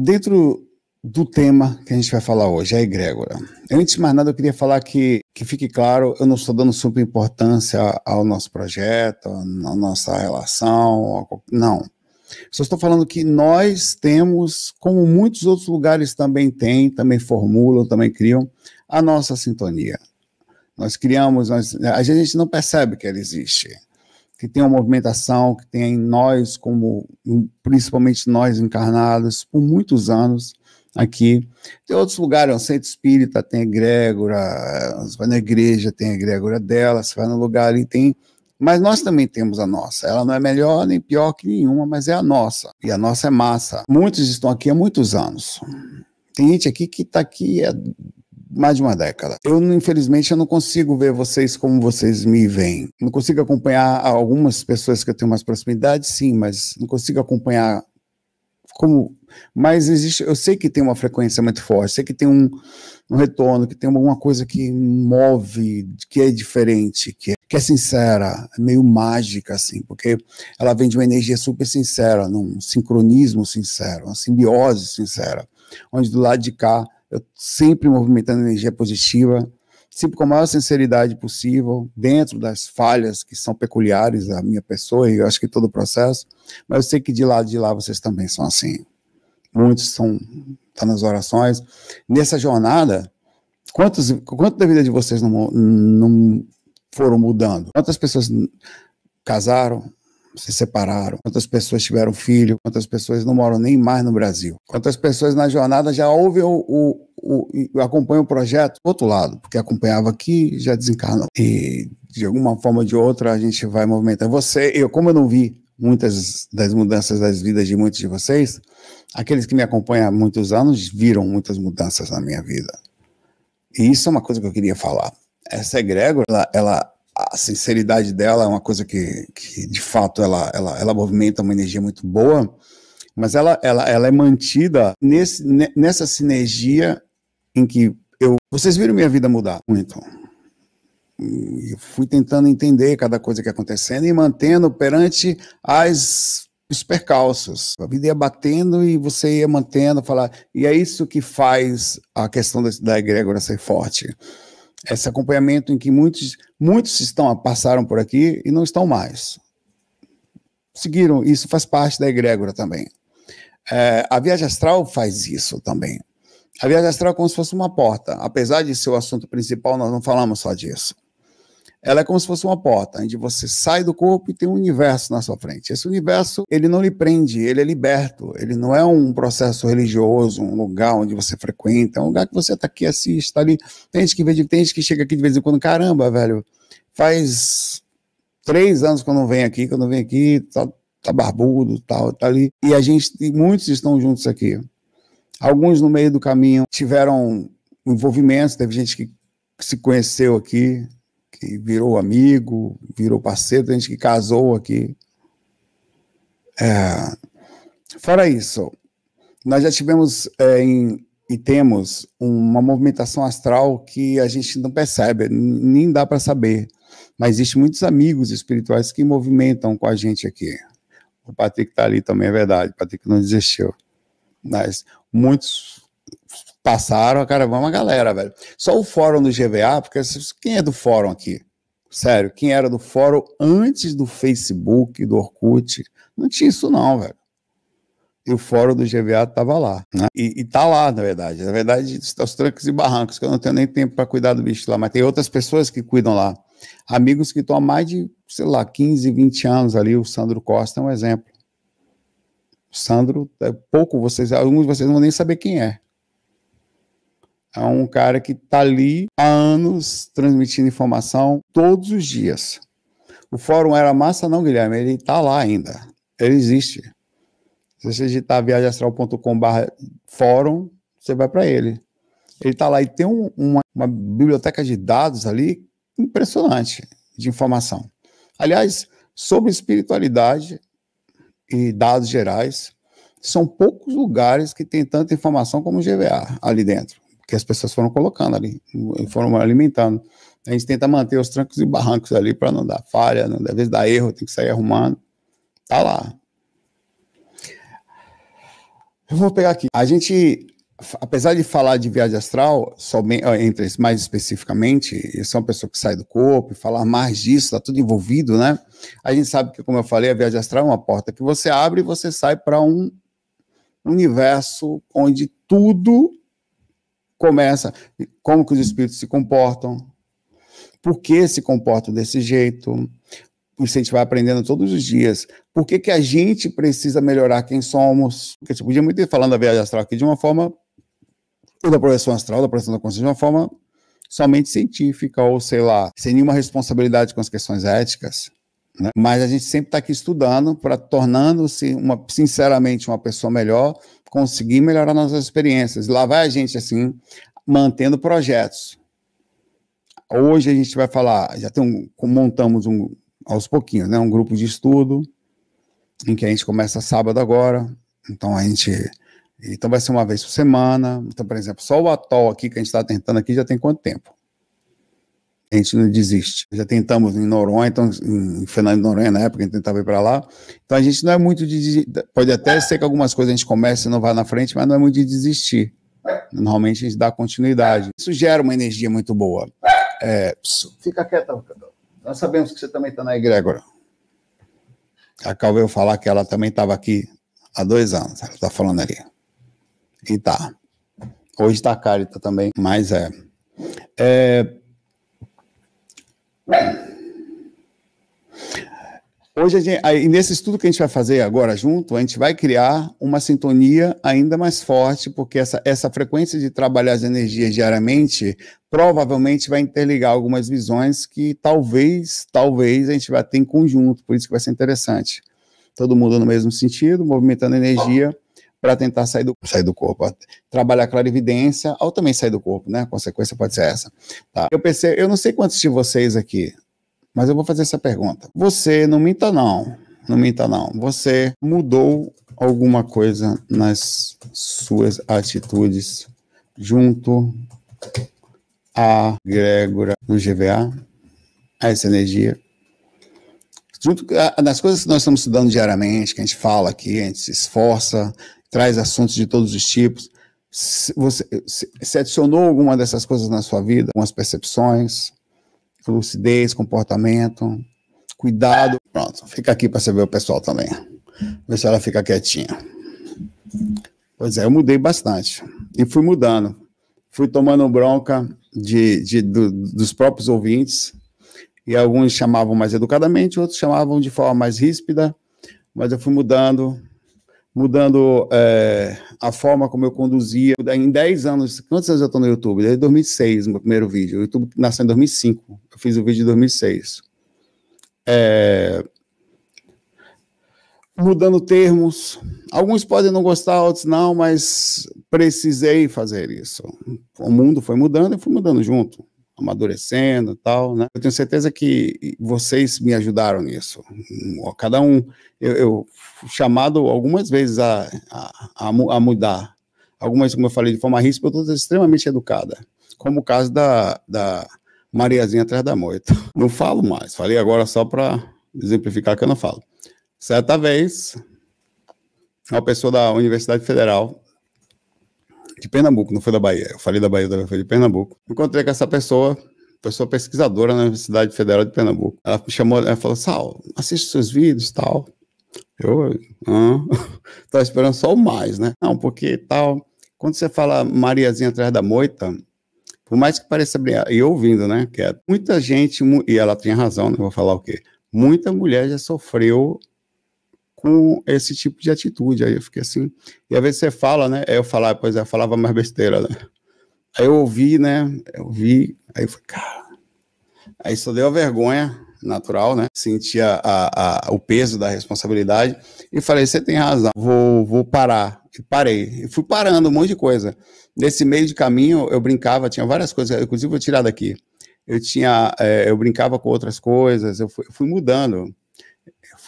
Dentro do tema que a gente vai falar hoje, a é egrégora. antes de mais nada, eu queria falar que, que fique claro, eu não estou dando super importância ao nosso projeto, à nossa relação, não. Só estou falando que nós temos, como muitos outros lugares também têm, também formulam, também criam, a nossa sintonia. Nós criamos, nós, a gente não percebe que ela existe que tem uma movimentação que tem em nós, como principalmente nós encarnados, por muitos anos aqui. Tem outros lugares, o centro espírita tem egrégora, você vai na igreja, tem a egrégora dela, você vai no lugar ali, tem. Mas nós também temos a nossa. Ela não é melhor nem pior que nenhuma, mas é a nossa. E a nossa é massa. Muitos estão aqui há muitos anos. Tem gente aqui que está aqui há mais de uma década. Eu, infelizmente, eu não consigo ver vocês como vocês me veem. Não consigo acompanhar algumas pessoas que eu tenho mais proximidade, sim, mas não consigo acompanhar como. Mas existe. Eu sei que tem uma frequência muito forte, sei que tem um, um retorno, que tem alguma coisa que move, que é diferente, que é, que é sincera, meio mágica, assim, porque ela vem de uma energia super sincera, num sincronismo sincero, uma simbiose sincera, onde do lado de cá eu sempre movimentando energia positiva, sempre com a maior sinceridade possível, dentro das falhas que são peculiares da minha pessoa e eu acho que todo o processo, mas eu sei que de lá de lá vocês também são assim. Muitos são tá nas orações. Nessa jornada, quantos quanto da vida de vocês não, não foram mudando? Quantas pessoas casaram, se separaram, quantas pessoas tiveram filho, quantas pessoas não moram nem mais no Brasil, quantas pessoas na jornada já ouvem o, o o, acompanha o projeto do outro lado, porque acompanhava aqui já desencarnou. E de alguma forma ou de outra a gente vai movimentando Você, eu, como eu não vi muitas das mudanças das vidas de muitos de vocês, aqueles que me acompanham há muitos anos viram muitas mudanças na minha vida. E isso é uma coisa que eu queria falar. Essa egrégora, ela, ela a sinceridade dela é uma coisa que, que de fato, ela, ela, ela movimenta uma energia muito boa, mas ela, ela, ela é mantida nesse, nessa sinergia em que eu. Vocês viram minha vida mudar muito. Eu fui tentando entender cada coisa que acontecendo e mantendo perante as os percalços. A vida ia batendo e você ia mantendo, falar. E é isso que faz a questão da, da egrégora ser forte esse acompanhamento em que muitos, muitos estão passaram por aqui e não estão mais. Seguiram, isso faz parte da egrégora também. É, a viagem astral faz isso também. A viagem astral é como se fosse uma porta. Apesar de ser o assunto principal, nós não falamos só disso ela é como se fosse uma porta, onde você sai do corpo e tem um universo na sua frente. Esse universo, ele não lhe prende, ele é liberto, ele não é um processo religioso, um lugar onde você frequenta, é um lugar que você está aqui, assiste, está ali. Tem gente que, vê de, tem gente que chega aqui de vez em quando, caramba, velho, faz três anos que eu não venho aqui, que eu não venho aqui, tá, tá barbudo, tal, tá, tá ali. E a gente, e muitos estão juntos aqui. Alguns no meio do caminho tiveram envolvimentos, teve gente que se conheceu aqui, que virou amigo, virou parceiro, tem gente que casou aqui. É, fora isso, nós já tivemos é, em, e temos uma movimentação astral que a gente não percebe, nem dá para saber. Mas existem muitos amigos espirituais que movimentam com a gente aqui. O Patrick está ali também, é verdade. O Patrick não desistiu. Mas muitos passaram, cara, uma galera, velho. Só o fórum do GVA, porque quem é do fórum aqui? Sério, quem era do fórum antes do Facebook, do Orkut, não tinha isso não, velho. E o fórum do GVA estava lá, né? E, está lá, na verdade. Na verdade, está os trancos e barrancos, que eu não tenho nem tempo para cuidar do bicho lá, mas tem outras pessoas que cuidam lá. Amigos que estão há mais de, sei lá, 15, 20 anos ali, o Sandro Costa é um exemplo. O Sandro, é pouco vocês, alguns de vocês não vão nem saber quem é é um cara que está ali há anos transmitindo informação todos os dias. O fórum era massa, não, Guilherme, ele está lá ainda. Ele existe. Se você digitar viagemastral.com/barra fórum, você vai para ele. Ele está lá e tem um, uma, uma biblioteca de dados ali impressionante de informação. Aliás, sobre espiritualidade e dados gerais, são poucos lugares que tem tanta informação como o GVA ali dentro que as pessoas foram colocando ali, foram alimentando. A gente tenta manter os trancos e barrancos ali para não dar falha, não, às vezes dar erro, tem que sair arrumando. Tá lá. Eu vou pegar aqui. A gente, apesar de falar de viagem astral, somente, entre mais especificamente, eu sou uma pessoa que sai do corpo, e falar mais disso, tá tudo envolvido, né? A gente sabe que, como eu falei, a viagem astral é uma porta que você abre e você sai para um universo onde tudo começa, como que os espíritos se comportam, por que se comportam desse jeito, isso a gente vai aprendendo todos os dias. Por que, que a gente precisa melhorar quem somos? Porque você tipo, podia muito ir falando da viagem astral aqui de uma forma, ou da projeção astral, da projeção da consciência, de uma forma somente científica, ou sei lá, sem nenhuma responsabilidade com as questões éticas. Né? Mas a gente sempre está aqui estudando para tornando-se, uma, sinceramente, uma pessoa melhor conseguir melhorar nossas experiências. Lá vai a gente, assim, mantendo projetos. Hoje a gente vai falar, já tem um, montamos um, aos pouquinhos, né, um grupo de estudo, em que a gente começa sábado agora, então a gente então vai ser uma vez por semana. Então, por exemplo, só o atol aqui que a gente está tentando aqui já tem quanto tempo? a gente não desiste. Já tentamos em Noronha, então, em Fernando de Noronha na época, a gente tentava ir para lá. Então a gente não é muito de. Pode até ser que algumas coisas a gente comece e não vá na frente, mas não é muito de desistir. Normalmente a gente dá continuidade. Isso gera uma energia muito boa. É, fica quieta, Nós sabemos que você também está na egrégora. Cal veio falar que ela também estava aqui há dois anos. Ela está falando ali. E tá. Hoje está a Carita também, mas é. é Hoje, gente, nesse estudo que a gente vai fazer agora junto, a gente vai criar uma sintonia ainda mais forte, porque essa, essa frequência de trabalhar as energias diariamente provavelmente vai interligar algumas visões que talvez, talvez a gente vai ter em conjunto, por isso que vai ser interessante. Todo mundo no mesmo sentido, movimentando energia para tentar sair do, sair do corpo. Trabalhar a clarividência ou também sair do corpo, né? A consequência pode ser essa. Tá? Eu pensei, eu não sei quantos de vocês aqui, mas eu vou fazer essa pergunta. Você, não minta não, não minta não, você mudou alguma coisa nas suas atitudes junto à egrégora do GVA, a essa energia? junto nas coisas que nós estamos estudando diariamente, que a gente fala aqui, a gente se esforça, traz assuntos de todos os tipos. Se, você, se, se adicionou alguma dessas coisas na sua vida, algumas percepções, lucidez, comportamento, cuidado. Pronto, fica aqui para você ver o pessoal também. Ver se ela fica quietinha. Pois é, eu mudei bastante. E fui mudando. Fui tomando bronca de, de do, dos próprios ouvintes. E alguns chamavam mais educadamente, outros chamavam de forma mais ríspida. Mas eu fui mudando, mudando é, a forma como eu conduzia. Em 10 anos, quantos anos eu estou no YouTube? Desde 2006, meu primeiro vídeo. O YouTube nasceu em 2005. Eu fiz o vídeo em 2006. É, mudando termos. Alguns podem não gostar, outros não, mas precisei fazer isso. O mundo foi mudando e fui mudando junto amadurecendo e tal, né? Eu tenho certeza que vocês me ajudaram nisso. Cada um, eu, eu chamado algumas vezes a, a, a, mudar. Algumas, como eu falei, de forma ríspida, todas extremamente educada. Como o caso da, da Mariazinha atrás da moita. Não falo mais, falei agora só para exemplificar que eu não falo. Certa vez, uma pessoa da Universidade Federal de Pernambuco, não foi da Bahia. Eu falei da Bahia, foi de Pernambuco. Encontrei com essa pessoa, pessoa pesquisadora na Universidade Federal de Pernambuco. Ela me chamou, ela falou, Sal, assiste seus vídeos e tal. Eu, ah, tava esperando só o mais, né? Não, porque tal, quando você fala Mariazinha atrás da moita, por mais que pareça brilhar e ouvindo, né, que é, muita gente, e ela tinha razão, não né, vou falar o quê, muita mulher já sofreu com esse tipo de atitude. Aí eu fiquei assim. E às vezes você fala, né? Aí eu falava, pois é, eu falava mais besteira, né? Aí eu ouvi, né? Eu ouvi, aí eu falei, cara. Aí só deu a vergonha natural, né? Sentia a, a, o peso da responsabilidade e falei: você tem razão, vou, vou parar. E parei. E fui parando um monte de coisa. Nesse meio de caminho, eu brincava, tinha várias coisas, inclusive vou tirar daqui. Eu tinha, é, eu brincava com outras coisas, eu fui, eu fui mudando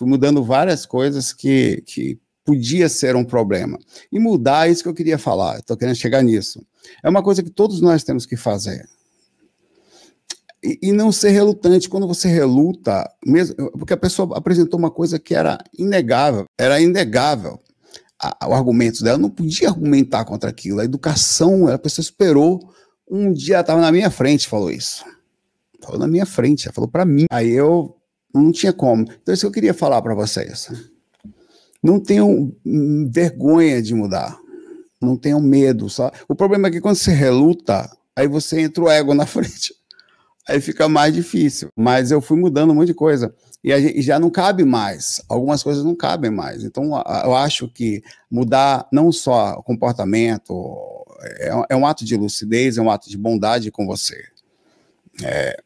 fui mudando várias coisas que, que podia ser um problema. E mudar é isso que eu queria falar, estou querendo chegar nisso. É uma coisa que todos nós temos que fazer. E, e, não ser relutante. Quando você reluta, mesmo, porque a pessoa apresentou uma coisa que era inegável, era inegável a, o argumento dela, não podia argumentar contra aquilo. A educação, a pessoa esperou. Um dia estava na minha frente, falou isso. Falou na minha frente, ela falou para mim. Aí eu não tinha como. Então, isso que eu queria falar para vocês. Não tenham vergonha de mudar. Não tenham medo. Só... O problema é que quando você reluta, aí você entra o ego na frente. Aí fica mais difícil. Mas eu fui mudando um monte de coisa. E, gente, já não cabe mais. Algumas coisas não cabem mais. Então, eu acho que mudar não só o comportamento é, é um ato de lucidez, é um ato de bondade com você. É,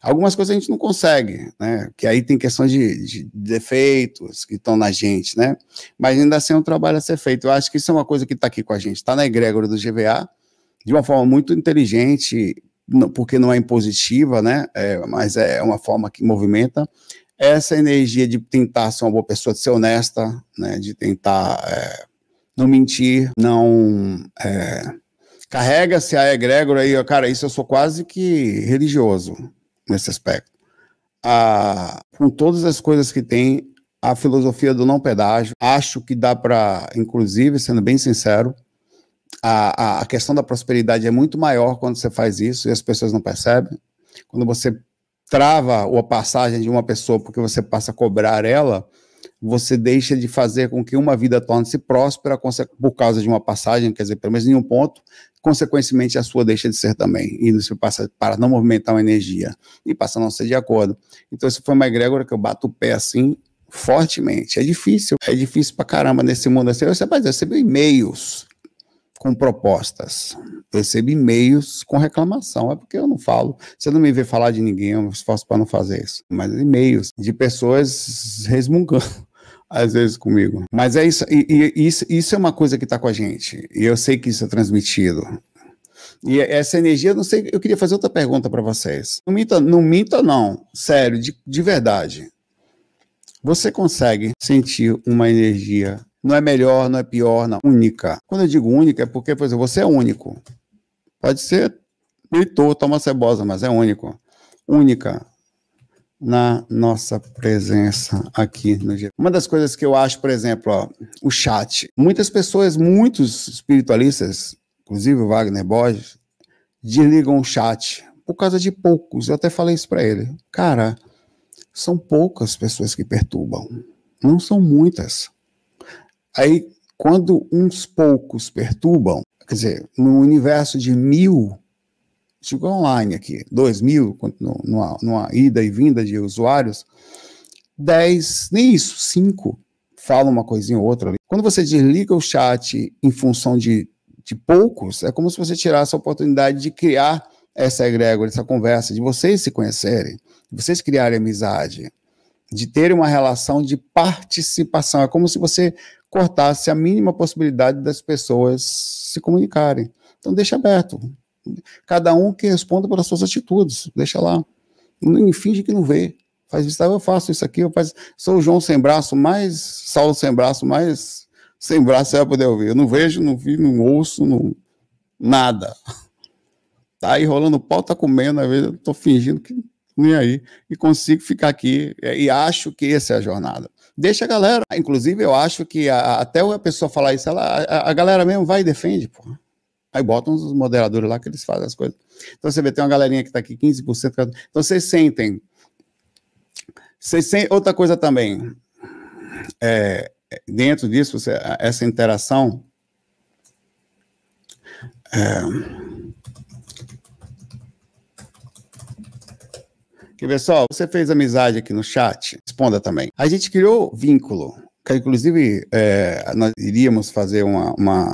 Algumas coisas a gente não consegue, né? Que aí tem questões de, de, defeitos que estão na gente, né? Mas ainda assim é um trabalho a ser feito. Eu acho que isso é uma coisa que está aqui com a gente, está na egrégora do GVA, de uma forma muito inteligente, porque não é impositiva, né? É, mas é uma forma que movimenta essa energia de tentar ser uma boa pessoa, de ser honesta, né? De tentar é, não mentir, não é, carrega-se a egrégora aí, cara, isso eu sou quase que religioso, nesse aspecto. com todas as coisas que tem, a filosofia do não pedágio, acho que dá para, inclusive, sendo bem sincero, a, a, a questão da prosperidade é muito maior quando você faz isso e as pessoas não percebem. Quando você trava a passagem de uma pessoa porque você passa a cobrar ela, você deixa de fazer com que uma vida torne-se próspera por causa de uma passagem, quer dizer, pelo menos em um ponto, consequentemente a sua deixa de ser também, e você passa para não movimentar uma energia, e passa a não ser de acordo. Então, isso foi uma egrégora que eu bato o pé assim, fortemente. É difícil, é difícil pra caramba nesse mundo assim. Você vai receber e-mails com propostas, recebe e-mails com reclamação. É porque eu não falo. Você não me vê falar de ninguém, eu me esforço para não fazer isso. Mas e-mails de pessoas resmungando às vezes comigo. Mas é isso, e, e isso, isso é uma coisa que está com a gente. E eu sei que isso é transmitido. E essa energia, não sei, eu queria fazer outra pergunta para vocês. Não minta, não minta, não. Sério, de, de verdade. Você consegue sentir uma energia? Não é melhor, não é pior, não. Única. Quando eu digo única, é porque, por exemplo, você é único. Pode ser mitou, toma cebosa, mas é único. Única na nossa presença aqui no dia. Uma das coisas que eu acho, por exemplo, ó, o chat. Muitas pessoas, muitos espiritualistas, inclusive o Wagner Borges, desligam o chat por causa de poucos. Eu até falei isso para ele. Cara, são poucas pessoas que perturbam, não são muitas. Aí, quando uns poucos perturbam, quer dizer, no universo de mil chegou online aqui, 2 mil, numa, numa ida e vinda de usuários, 10, nem isso, 5 falam uma coisinha ou outra Quando você desliga o chat em função de, de poucos, é como se você tirasse a oportunidade de criar essa egrégora, essa conversa, de vocês se conhecerem, de vocês criarem amizade, de ter uma relação de participação. É como se você cortasse a mínima possibilidade das pessoas se comunicarem. Então, deixa aberto, cada um que responda pelas suas atitudes, deixa lá. não finge que não vê. Faz isso, ah, eu faço isso aqui, eu faço. Sou o João sem braço, mais Saulo sem braço, mais sem braço você é vai poder ouvir. Eu não vejo, não vi, não ouço, não, nada. Tá aí rolando pau, tá comendo, às vezes eu tô fingindo que nem é aí. E consigo ficar aqui. E, é, e acho que essa é a jornada. Deixa a galera. Inclusive, eu acho que a, até a pessoa falar isso, ela, a, a, galera mesmo vai e defende, porra. Aí botam os moderadores lá que eles fazem as coisas. Então você vê, tem uma galerinha que está aqui, 15%. Então vocês sentem. Vocês sentem. Outra coisa também. É, dentro disso, você, essa interação. É, Quer ver só? Você fez amizade aqui no chat? Responda também. A gente criou vínculo, que inclusive é, nós iríamos fazer uma, uma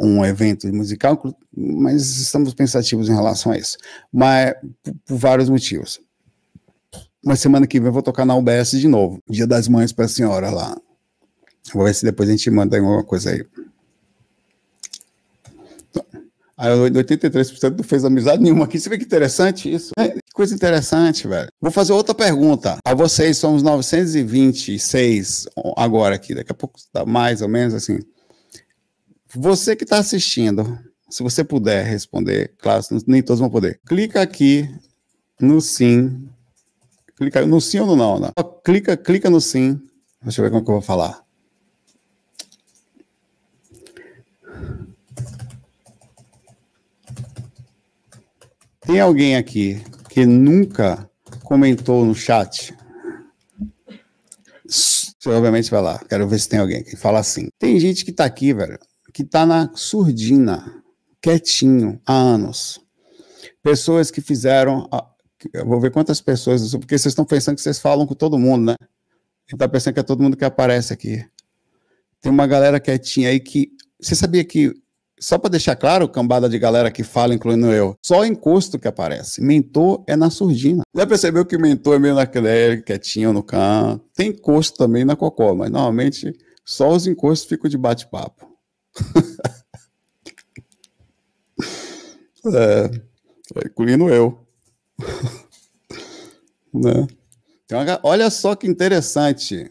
um evento musical, mas estamos pensativos em relação a isso, mas por, por vários motivos. uma semana que vem eu vou tocar na UBS de novo, Dia das Mães para a senhora lá. Vou ver se depois a gente manda alguma coisa aí. Aí 83% não fez amizade nenhuma aqui. Você vê que interessante isso? É, que coisa interessante, velho. Vou fazer outra pergunta. A vocês somos 926 agora aqui, daqui a pouco tá mais ou menos assim. Você que está assistindo, se você puder responder, claro, nem todos vão poder. Clica aqui no sim. Clica no sim ou no não, não. Né? Clica, clica no sim. Deixa eu ver como que eu vou falar. Tem alguém aqui que nunca comentou no chat? Você obviamente vai lá. Quero ver se tem alguém que fala assim. Tem gente que tá aqui, velho que está na surdina, quietinho, há anos. Pessoas que fizeram. Eu vou ver quantas pessoas, porque vocês estão pensando que vocês falam com todo mundo, né? Está pensando que é todo mundo que aparece aqui. Tem uma galera quietinha aí que. Você sabia que só para deixar claro, cambada de galera que fala, incluindo eu, só encosto que aparece. Mentor é na surdina. Já percebeu que mentor é meio naquele é, quietinho no canto? Tem encosto também na cocó, mas normalmente só os encostos ficam de bate-papo. É, é, incluindo eu. né? Então, olha só que interessante.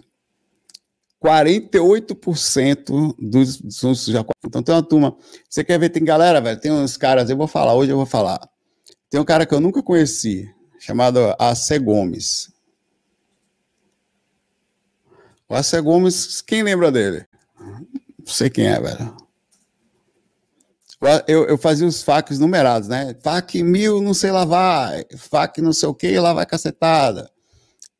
48% dos, dos já. Então tem uma turma. Você quer ver? Tem galera, velho. Tem uns caras, eu vou falar, hoje eu vou falar. Tem um cara que eu nunca conheci, chamado AC Gomes. O AC Gomes, quem lembra dele? sei quem é, velho. Eu, eu fazia os facs numerados, né? Fac mil, não sei lá vai. Fac não sei o que, lá vai cacetada.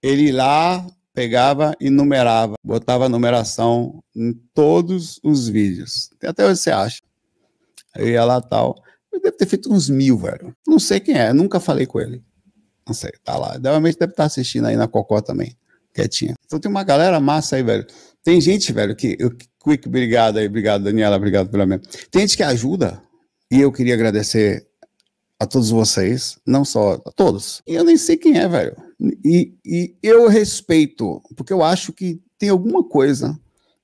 Ele lá pegava e numerava, botava numeração em todos os vídeos. Até hoje você acha. Eu ia lá tal. Eu devo ter feito uns mil, velho. Não sei quem é, nunca falei com ele. Não sei, tá lá. Normalmente deve estar tá assistindo aí na Cocó também, quietinha. Então tem uma galera massa aí, velho. Tem gente, velho, que. Eu, quick, obrigado aí, obrigado, Daniela, obrigado pela minha. Tem gente que ajuda, e eu queria agradecer a todos vocês, não só a todos. Eu nem sei quem é, velho. E, e eu respeito, porque eu acho que tem alguma coisa,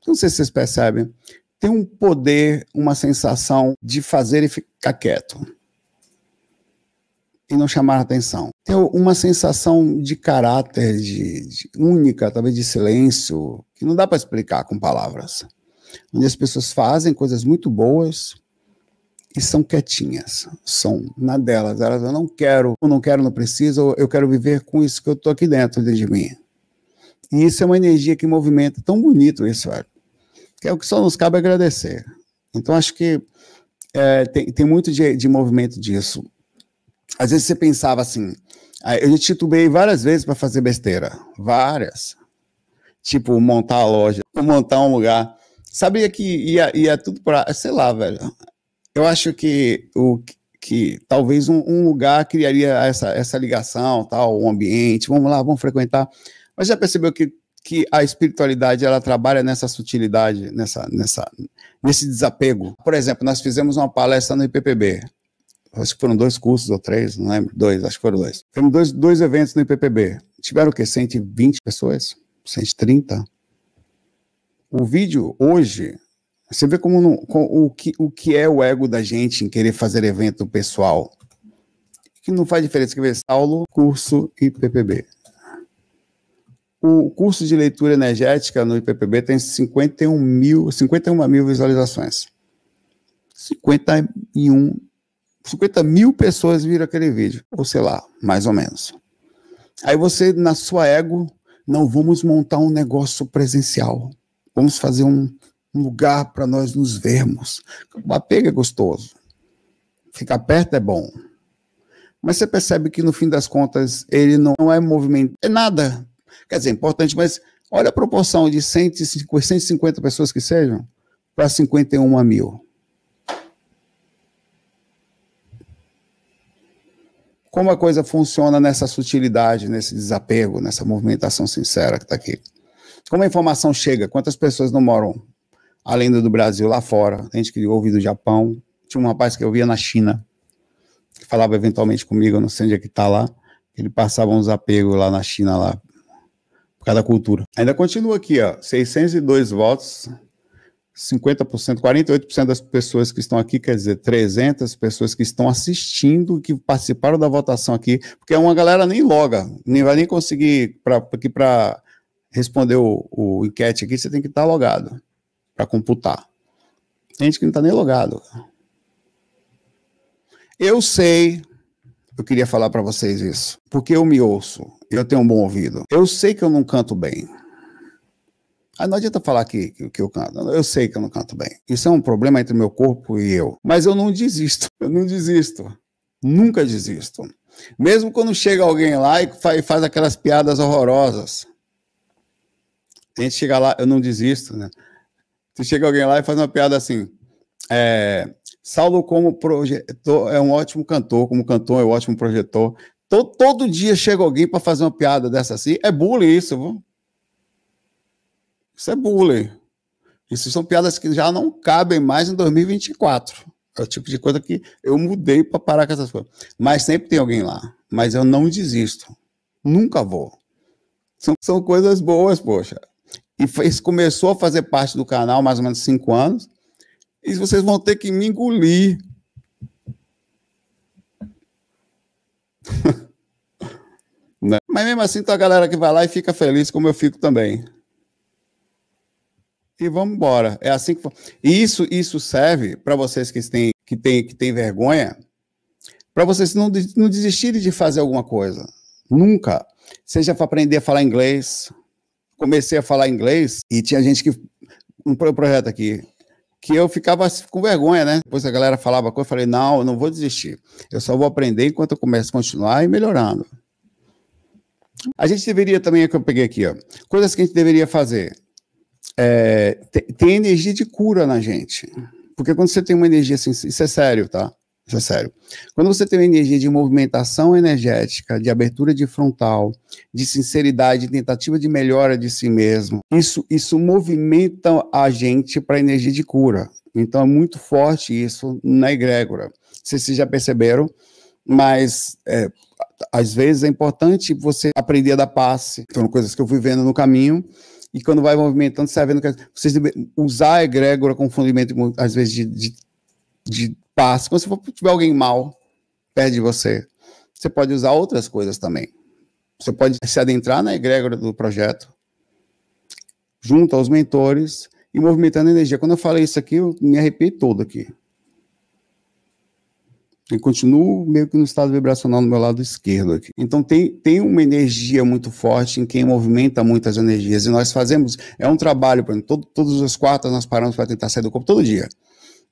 não sei se vocês percebem, tem um poder, uma sensação de fazer e ficar quieto e não chamar atenção. Tem uma sensação de caráter de, de única, talvez de silêncio, que não dá para explicar com palavras. Onde as pessoas fazem coisas muito boas e são quietinhas, são na delas. Elas eu não quero, eu não quero, não preciso, eu quero viver com isso que eu estou aqui dentro de mim. E isso é uma energia que movimenta, tão bonito isso, velho. Que é o que só nos cabe agradecer. Então acho que é, tem, tem muito de, de movimento disso às vezes você pensava assim, ah, eu já titubei várias vezes para fazer besteira, várias. Tipo, montar a loja, montar um lugar. Sabia que ia, ia tudo para, sei lá, velho. Eu acho que o que talvez um, um lugar criaria essa, essa ligação, tal, um ambiente, vamos lá, vamos frequentar. Mas já percebeu que que a espiritualidade ela trabalha nessa sutilidade, nessa, nessa, nesse desapego. Por exemplo, nós fizemos uma palestra no IPPB acho que foram dois cursos ou três, não lembro, dois, acho que foram dois. Temos dois, dois eventos no IPPB. Tiveram o quê? 120 pessoas? 130? O vídeo hoje, você vê como, como o, que, o que é o ego da gente em querer fazer evento pessoal. Que não faz diferença escrever Saulo, curso IPPB. O curso de leitura energética no IPPB tem 51 mil, 51 mil visualizações. 51 50 mil pessoas viram aquele vídeo, ou sei lá, mais ou menos. Aí você, na sua ego, não vamos montar um negócio presencial. Vamos fazer um, um lugar para nós nos vermos. Bapega é gostoso. Ficar perto é bom. Mas você percebe que, no fim das contas, ele não é movimento, é nada. Quer dizer, é importante, mas olha a proporção de 150, 150 pessoas que sejam para 51 mil. Como a coisa funciona nessa sutilidade, nesse desapego, nessa movimentação sincera que está aqui? Como a informação chega? Quantas pessoas não moram além do Brasil lá fora? Tem gente que ouve do Japão. Tinha um rapaz que eu via na China, que falava eventualmente comigo, eu não sei onde é que está lá. Ele passava uns apegos lá na China, lá, por causa da cultura. Ainda continua aqui, ó, 602 votos 50%, 48% das pessoas que estão aqui, quer dizer, 300 pessoas que estão assistindo, que participaram da votação aqui, porque uma galera nem loga, nem vai nem conseguir, pra, porque para responder o, o, enquete aqui, você tem que estar tá logado para computar. Tem gente que não está nem logado. Eu sei, eu queria falar para vocês isso, porque eu me ouço, eu tenho um bom ouvido. Eu sei que eu não canto bem. Aí não adianta falar que, que, que, eu canto. Eu sei que eu não canto bem. Isso é um problema entre meu corpo e eu. Mas eu não desisto. Eu não desisto. Nunca desisto. Mesmo quando chega alguém lá e faz, faz aquelas piadas horrorosas. A gente chega lá, eu não desisto, né? Tu chega alguém lá e faz uma piada assim. É, Saulo, como projetor, é um ótimo cantor, como cantor, é um ótimo projetor. Todo, todo dia chega alguém para fazer uma piada dessa assim. É bullying isso, viu? Isso é bullying. Isso são piadas que já não cabem mais em 2024. É o tipo de coisa que eu mudei para parar com essas coisas. Mas sempre tem alguém lá. Mas eu não desisto. Nunca vou. São, são coisas boas, poxa. E fez, começou a fazer parte do canal mais ou menos cinco anos. E vocês vão ter que me engolir. Né? Mas mesmo assim, tem tá a galera que vai lá e fica feliz, como eu fico também e vamos embora. É assim que E isso, isso serve para vocês que têm, que têm, que têm vergonha, para vocês não, não desistirem de fazer alguma coisa. Nunca. Seja para aprender a falar inglês. Comecei a falar inglês e tinha gente que. Um projeto aqui. Que eu ficava com vergonha, né? Depois a galera falava coisa, eu falei: não, eu não vou desistir. Eu só vou aprender enquanto eu começo a continuar e melhorando. A gente deveria também, é que eu peguei aqui, ó, coisas que a gente deveria fazer é, tem energia de cura na gente. Porque quando você tem uma energia assim, isso é sério, tá? Isso é sério. Quando você tem uma energia de movimentação energética, de abertura de frontal, de sinceridade, de tentativa de melhora de si mesmo, isso, isso movimenta a gente para energia de cura. Então é muito forte isso na egrégora. Vocês se já perceberam, mas é, às vezes é importante você aprender a dar passe. Foram então, coisas que eu fui vendo no caminho e quando vai movimentando, você vai vendo que vocês usar a egrégora com fundamento, às vezes, de, de, de paz. Quando você for, tiver alguém mal perto de você, você pode usar outras coisas também. Você pode se adentrar na egrégora do projeto, junto aos mentores e movimentando energia. Quando eu falei isso aqui, eu me arrepiei todo aqui. Eu continuo meio que no estado vibracional no meu lado esquerdo aqui. Então tem, tem uma energia muito forte em quem movimenta muitas energias. E nós fazemos, é um trabalho, por exemplo, todo, todas as quartas nós paramos para tentar sair do corpo todo dia.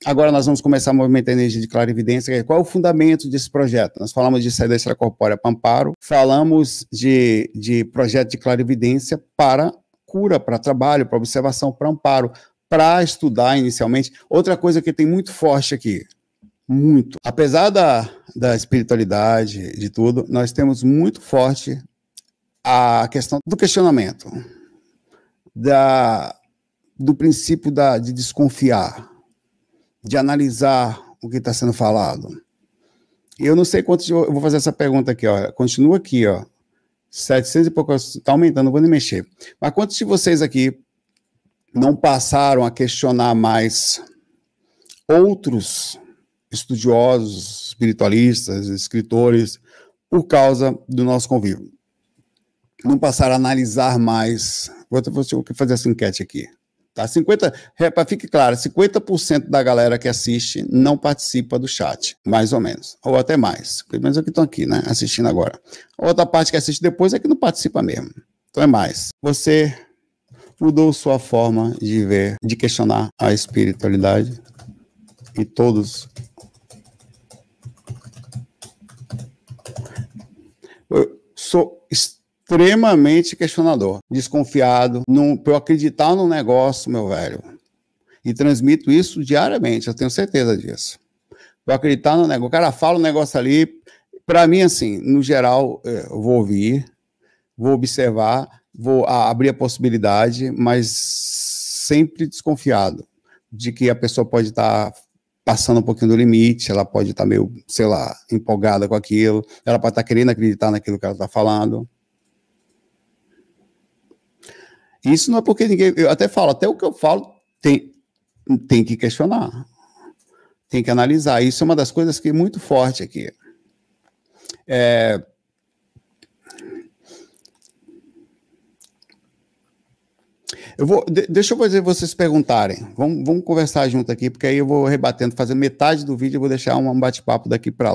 Agora nós vamos começar a movimentar a energia de clarevidência é Qual é o fundamento desse projeto? Nós falamos de saída extracorpórea para amparo, falamos de, de projeto de clarevidência para cura, para trabalho, para observação, para amparo, para estudar inicialmente. Outra coisa que tem muito forte aqui, muito. Apesar da, da espiritualidade, de tudo, nós temos muito forte a questão do questionamento, da, do princípio da, de desconfiar, de analisar o que está sendo falado. Eu não sei quantos. Eu vou fazer essa pergunta aqui, ó. Continua aqui, ó. 700 e poucos. Está aumentando, não vou nem mexer. Mas quantos de vocês aqui não passaram a questionar mais outros estudiosos, espiritualistas, escritores, por causa do nosso convívio. Vamos passar a analisar mais. Vou fazer essa enquete aqui. Tá? 50, é, para fique claro, 50% da galera que assiste não participa do chat, mais ou menos, ou até mais. Pelo menos é que estão aqui, né, assistindo agora. A outra parte que assiste depois é que não participa mesmo. Então é mais. Você mudou sua forma de ver, de questionar a espiritualidade e todos sou extremamente questionador, desconfiado, para eu acreditar no negócio, meu velho. E transmito isso diariamente, eu tenho certeza disso. Eu acreditar no negócio, o cara fala um negócio ali, para mim, assim, no geral, eh, eu vou ouvir, vou observar, vou abrir a possibilidade, mas sempre desconfiado de que a pessoa pode estar tá passando um pouquinho do limite, ela pode estar tá meio, sei lá, empolgada com aquilo, ela pode estar tá querendo acreditar naquilo que ela está falando. Isso não é porque ninguém. Eu até falo, até o que eu falo tem, tem que questionar, tem que analisar. Isso é uma das coisas que é muito forte aqui. É, Eu vou, de, deixa eu fazer vocês perguntarem. Vamos, vamos conversar junto aqui, porque aí eu vou rebatendo, fazendo metade do vídeo, e vou deixar um bate-papo daqui para lá.